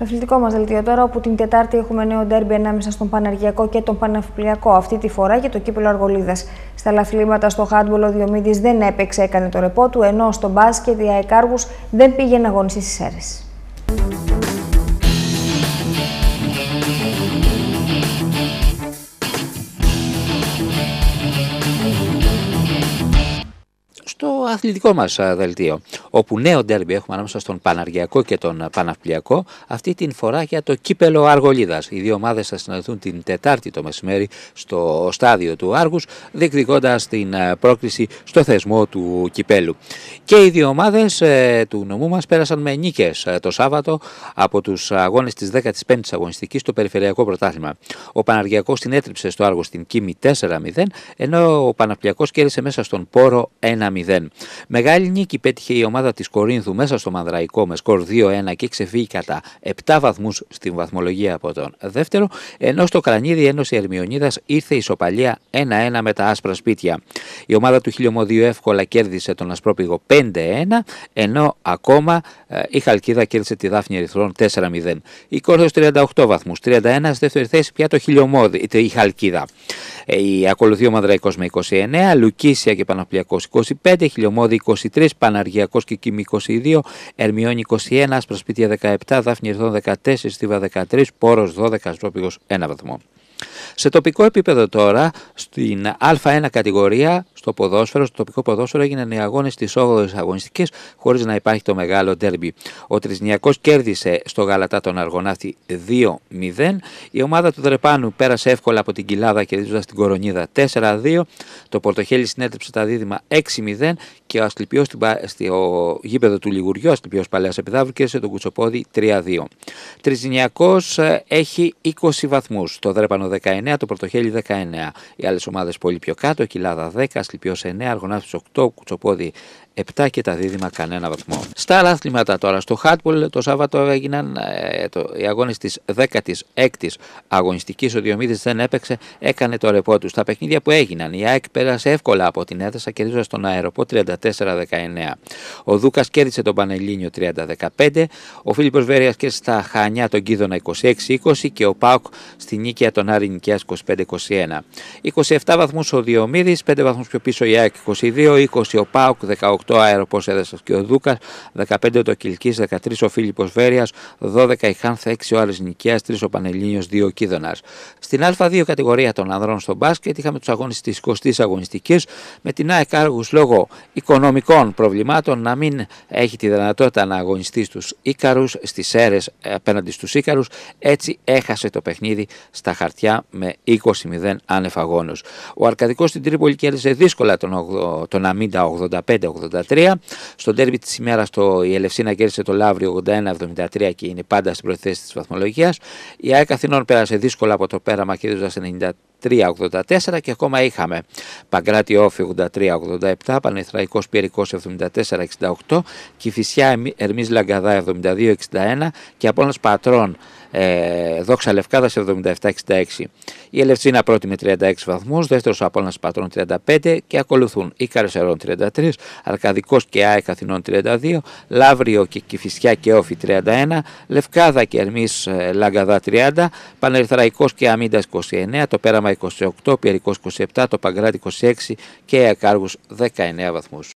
Στο αθλητικό μας δελτίο τώρα, όπου την Τετάρτη έχουμε νέο ντέρμπι ανάμεσα στον Πανεργιακό και τον Παναφυπλιακό, αυτή τη φορά για το κύπελο Αργολίδας. Στα λαθλήματα στο χάντμπολ ο δεν έπαιξε, έκανε το ρεπό του, ενώ στο μπάσκετ η Αεκάργους δεν πήγε να αγωνιστεί στις αίρες. αθλητικό μας δελτίο. Όπου νέο ντέρμπι έχουμε ανάμεσα στον Παναργιακό και τον Παναφπλιακό, αυτή την φορά για το κύπελο Αργολίδας. Οι δύο ομάδες θα συναντηθούν την Τετάρτη το μεσημέρι στο στάδιο του Άργους, διεκδικώντας την πρόκληση στο θεσμό του κυπέλου. Και οι δύο ομάδες ε, του νομού μας πέρασαν με νίκες ε, το Σάββατο από τους αγώνες της 15η αγωνιστικής στο Περιφερειακό Πρωτάθλημα. Ο Παναργιακός την έτριψε στο Άργο στην Κίμη 4-0, ενώ ο Παναφλιάκό κέρδισε μέσα στον Πόρο 1-0. Μεγάλη νίκη πέτυχε η ομάδα της Κορίνθου μέσα στο Μανδραϊκό με σκορ 2-1 και ξεφύγει κατά 7 βαθμούς στην βαθμολογία από τον δεύτερο, ενώ στο Κρανίδι Ένωση Ερμιονίδας ήρθε ισοπαλία 1-1 με τα άσπρα σπίτια. Η ομάδα του Χιλιομοδίου εύκολα κέρδισε τον Ασπρόπηγο 5-1, ενώ ακόμα ε, η Χαλκίδα κέρδισε τη Δάφνη Ερυθρών 4-0. Η Κόρδο 38 βαθμού 31 δεύτερη θέση πια το Χιλιομόδι, η Χαλκίδα. Ε, η ακολουθεί ομάδα 20 με 29, Λουκίσια και Παναπλιακό 25, Χιλιομόδη 23, Παναργιακός και Κίμη 22, Ερμιόνι 21, Άσπρα 17, Δάφνη 14, Στίβα 13, Πόρος 12, Στρόπηγο 1 βαθμό. Σε τοπικό επίπεδο τώρα, στην Α1 κατηγορία, στο ποδόσφαιρο, στο τοπικό ποδόσφαιρο, έγιναν οι αγώνες της 8η αγωνιστικής, χωρίς να υπάρχει το μεγάλο ντέρμπι. Ο Τρισνιακός κέρδισε στο Γαλατά τον Αργονάθη 2-0. Η ομάδα του Δρεπάνου πέρασε εύκολα από την κοιλάδα κερδίζοντας την Κορονίδα 4-2. Το Πορτοχέλι συνέτρεψε τα δίδυμα 6-0 και ο Ασκληπιός στο γήπεδο του Λιγουριού, Ασκληπιός Παλαιάς Επιδάβρου, κέρδισε τον Κουτσοπόδη 3-2. Τριζινιακό ε, έχει 20 βαθμούς. Το Δρέπανο 19, το πρωτοχέλι 19. Οι άλλες ομάδες πολύ πιο κάτω, Κοιλάδα 10, Ασκληπιό 9, Αργονάφη 8, Κουτσοπόδι 7 και τα δίδυμα κανένα βαθμό. Στα άλλα αθλήματα τώρα, στο Χάτπολ το Σάββατο έγιναν ε, το, οι αγώνες της 16η αγωνιστικής. Ο Διομήδης δεν έπαιξε, έκανε το ρεπό του. Στα παιχνίδια που έγιναν, η ΑΕΚ πέρασε εύκολα από την έδρασα κερδίζοντας τον αεροπό 34-19. Ο Δούκας κέρδισε τον Πανελίνιο 30-15. Ο Φίλιππος Βέρεια κέρδισε στα Χανιά τον Κίδωνα 26-20 και ο Πάουκ στη νίκη τον Άρη Εθνικίας 25-21. 27 βαθμούς ο Διομήδης, 5 βαθμούς πιο πίσω η ΑΕΚ 22, 20 ο ΠΑΟΚ, 18 Αεροπός Έδεσας και ο Δούκας, 15 το Κιλκής, 13 ο Φίλιππος βέριας, 12 η Χάνθα, 6 ο Άρης Νικίας, 3 ο Πανελλήνιος, 2 ο Κίδωνας. Στην Α2 κατηγορία των ανδρών στο μπάσκετ είχαμε τους αγώνες της 20ης αγωνιστικής με την ΑΕΚ Άργους λόγω οικονομικών προβλημάτων να μην έχει τη δυνατότητα να αγωνιστεί στους Ίκαρους, στις Σέρες απέναντι στους Ίκαρους. Έτσι έχασε το παιχνίδι στα χαρτιά με 20-0 άνευ Ο Αρκαδικός στην Τρίπολη κέρδισε δύσκολα τον, τον Αμίντα 85-83. Στο τέρμι της ημέρας, η Ελευσίνα κέρδισε το Λαύριο 81-73 και είναι πάντα στην προθέση της βαθμολογίας. Η ΑΕΚ Αθηνών πέρασε δύσκολα από το πέραμα κέρδιζοντας 3,84 και ακόμα είχαμε Παγκράτη Όφη 83,87, Πανεθραϊκός Πυρικός 74,68, Κηφισιά Ερμής Λαγκαδά 72,61 και Απόλλωνας Πατρών ε, Δόξα Λευκάδας 77,66. Η Ελευσίνα πρώτη με 36 βαθμούς, δεύτερος Απόλλωνας Πατρών 35 και ακολουθούν ή Ερών 33, Αρκαδικός και ΑΕΚ 32, Λαύριο και Κηφισιά και Όφη 31, Λευκάδα και Ερμής ε, Λαγκαδά 30, Πανεθραϊκός και Αμίντας 29, το πέραμα 28, Πιερικός 27, το Παγκράτη 26 και ΑΚΑΡΓΟΥΣ 19 βαθμούς.